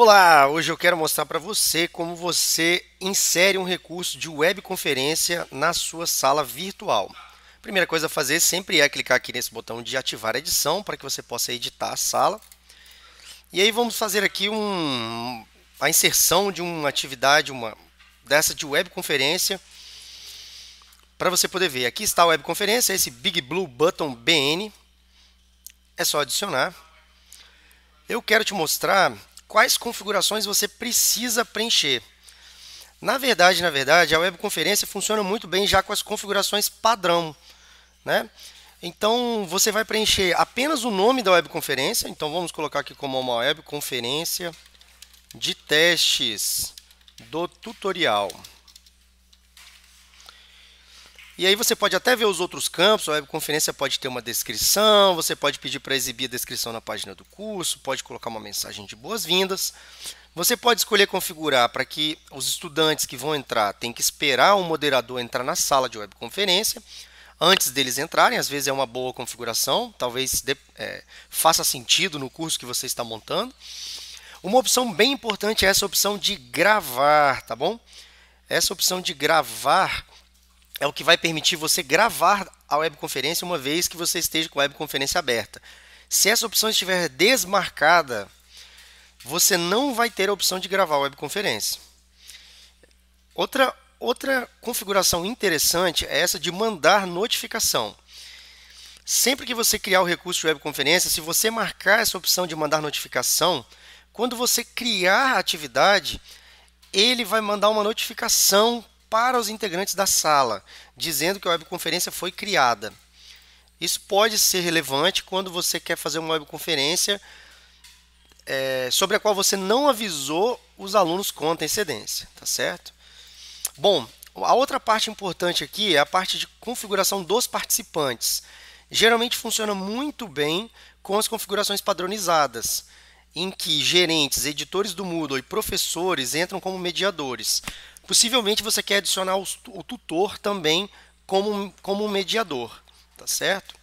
Olá, hoje eu quero mostrar para você como você insere um recurso de webconferência na sua sala virtual. A primeira coisa a fazer sempre é clicar aqui nesse botão de ativar edição para que você possa editar a sala. E aí vamos fazer aqui um, a inserção de uma atividade uma, dessa de webconferência para você poder ver. Aqui está a webconferência, esse Big Blue Button BN. É só adicionar. Eu quero te mostrar quais configurações você precisa preencher. Na verdade, na verdade, a webconferência funciona muito bem já com as configurações padrão, né? Então, você vai preencher apenas o nome da webconferência, então vamos colocar aqui como uma webconferência de testes do tutorial. E aí você pode até ver os outros campos, a webconferência pode ter uma descrição, você pode pedir para exibir a descrição na página do curso, pode colocar uma mensagem de boas-vindas. Você pode escolher configurar para que os estudantes que vão entrar tenham que esperar o moderador entrar na sala de webconferência antes deles entrarem. Às vezes é uma boa configuração, talvez é, faça sentido no curso que você está montando. Uma opção bem importante é essa opção de gravar, tá bom? Essa opção de gravar é o que vai permitir você gravar a webconferência uma vez que você esteja com a webconferência aberta. Se essa opção estiver desmarcada, você não vai ter a opção de gravar a webconferência. Outra, outra configuração interessante é essa de mandar notificação. Sempre que você criar o recurso de webconferência, se você marcar essa opção de mandar notificação, quando você criar a atividade, ele vai mandar uma notificação para os integrantes da sala, dizendo que a webconferência foi criada. Isso pode ser relevante quando você quer fazer uma webconferência é, sobre a qual você não avisou os alunos com antecedência, tá certo? Bom, a outra parte importante aqui é a parte de configuração dos participantes. Geralmente funciona muito bem com as configurações padronizadas, em que gerentes, editores do Moodle e professores entram como mediadores. Possivelmente você quer adicionar o tutor também como, como um mediador, tá certo?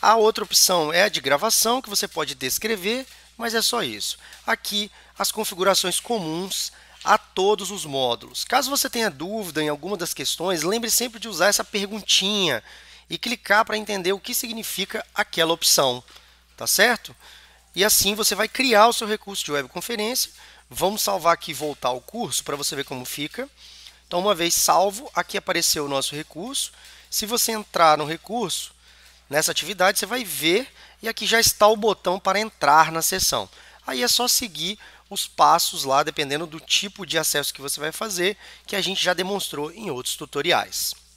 A outra opção é a de gravação, que você pode descrever, mas é só isso. Aqui as configurações comuns a todos os módulos. Caso você tenha dúvida em alguma das questões, lembre sempre de usar essa perguntinha e clicar para entender o que significa aquela opção, tá certo? E assim você vai criar o seu recurso de webconferência Vamos salvar aqui e voltar ao curso para você ver como fica. Então, uma vez salvo, aqui apareceu o nosso recurso. Se você entrar no recurso, nessa atividade, você vai ver e aqui já está o botão para entrar na sessão. Aí é só seguir os passos lá, dependendo do tipo de acesso que você vai fazer, que a gente já demonstrou em outros tutoriais.